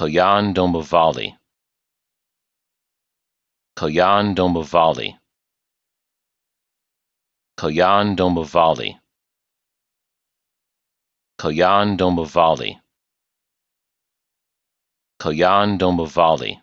Kalyan Dombivli Kalyan Dombivli Kalyan Dombivli Kalyan Dombivli Kalyan Dombivli